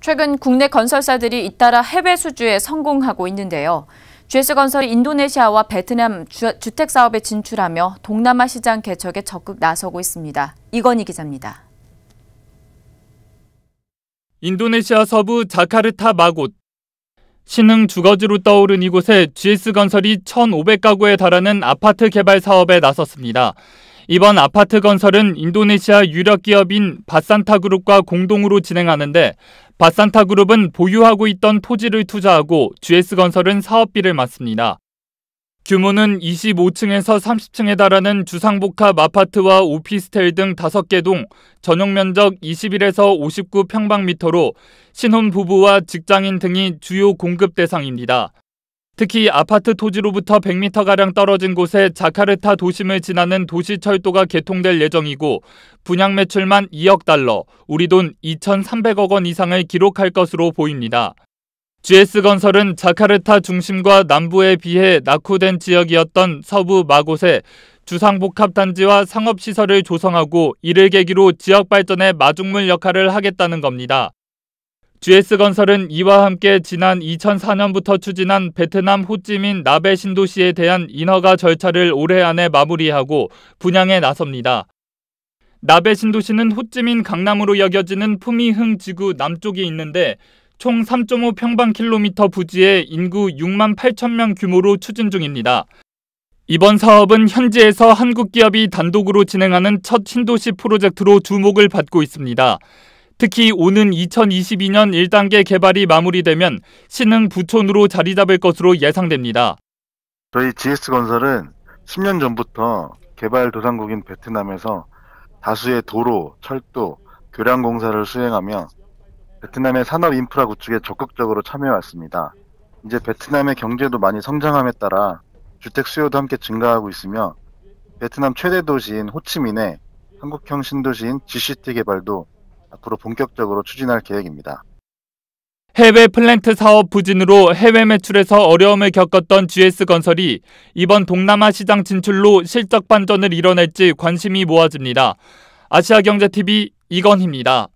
최근 국내 건설사들이 잇따라 해외 수주에 성공하고 있는데요. GS건설이 인도네시아와 베트남 주, 주택 사업에 진출하며 동남아 시장 개척에 적극 나서고 있습니다. 이건희 기자입니다. 인도네시아 서부 자카르타 마곳 신흥 주거지로 떠오른 이곳에 GS건설이 1,500가구에 달하는 아파트 개발 사업에 나섰습니다. 이번 아파트 건설은 인도네시아 유력 기업인 바산타 그룹과 공동으로 진행하는데 바산타 그룹은 보유하고 있던 토지를 투자하고 GS 건설은 사업비를 맡습니다. 규모는 25층에서 30층에 달하는 주상복합 아파트와 오피스텔 등 5개 동 전용 면적 21에서 59평방미터로 신혼 부부와 직장인 등이 주요 공급 대상입니다. 특히 아파트 토지로부터 100m가량 떨어진 곳에 자카르타 도심을 지나는 도시철도가 개통될 예정이고 분양 매출만 2억 달러, 우리 돈 2,300억 원 이상을 기록할 것으로 보입니다. GS건설은 자카르타 중심과 남부에 비해 낙후된 지역이었던 서부 마곳에 주상복합단지와 상업시설을 조성하고 이를 계기로 지역발전의 마중물 역할을 하겠다는 겁니다. GS건설은 이와 함께 지난 2004년부터 추진한 베트남 호찌민 나베 신도시에 대한 인허가 절차를 올해 안에 마무리하고 분양에 나섭니다. 나베 신도시는 호찌민 강남으로 여겨지는 푸미흥 지구 남쪽에 있는데 총3.5 평방킬로미터 부지에 인구 6만 8천 명 규모로 추진 중입니다. 이번 사업은 현지에서 한국 기업이 단독으로 진행하는 첫 신도시 프로젝트로 주목을 받고 있습니다. 특히 오는 2022년 1단계 개발이 마무리되면 신흥 부촌으로 자리 잡을 것으로 예상됩니다. 저희 GS건설은 10년 전부터 개발 도상국인 베트남에서 다수의 도로, 철도, 교량 공사를 수행하며 베트남의 산업 인프라 구축에 적극적으로 참여해 왔습니다. 이제 베트남의 경제도 많이 성장함에 따라 주택 수요도 함께 증가하고 있으며 베트남 최대 도시인 호치민의 한국형 신도시인 GCT 개발도 앞으로 본격적으로 추진할 계획입니다. 해외 플랜트 사업 부진으로 해외 매출에서 어려움을 겪었던 GS건설이 이번 동남아 시장 진출로 실적 반전을 이뤄낼지 관심이 모아집니다. 아시아경제TV 이건희입니다.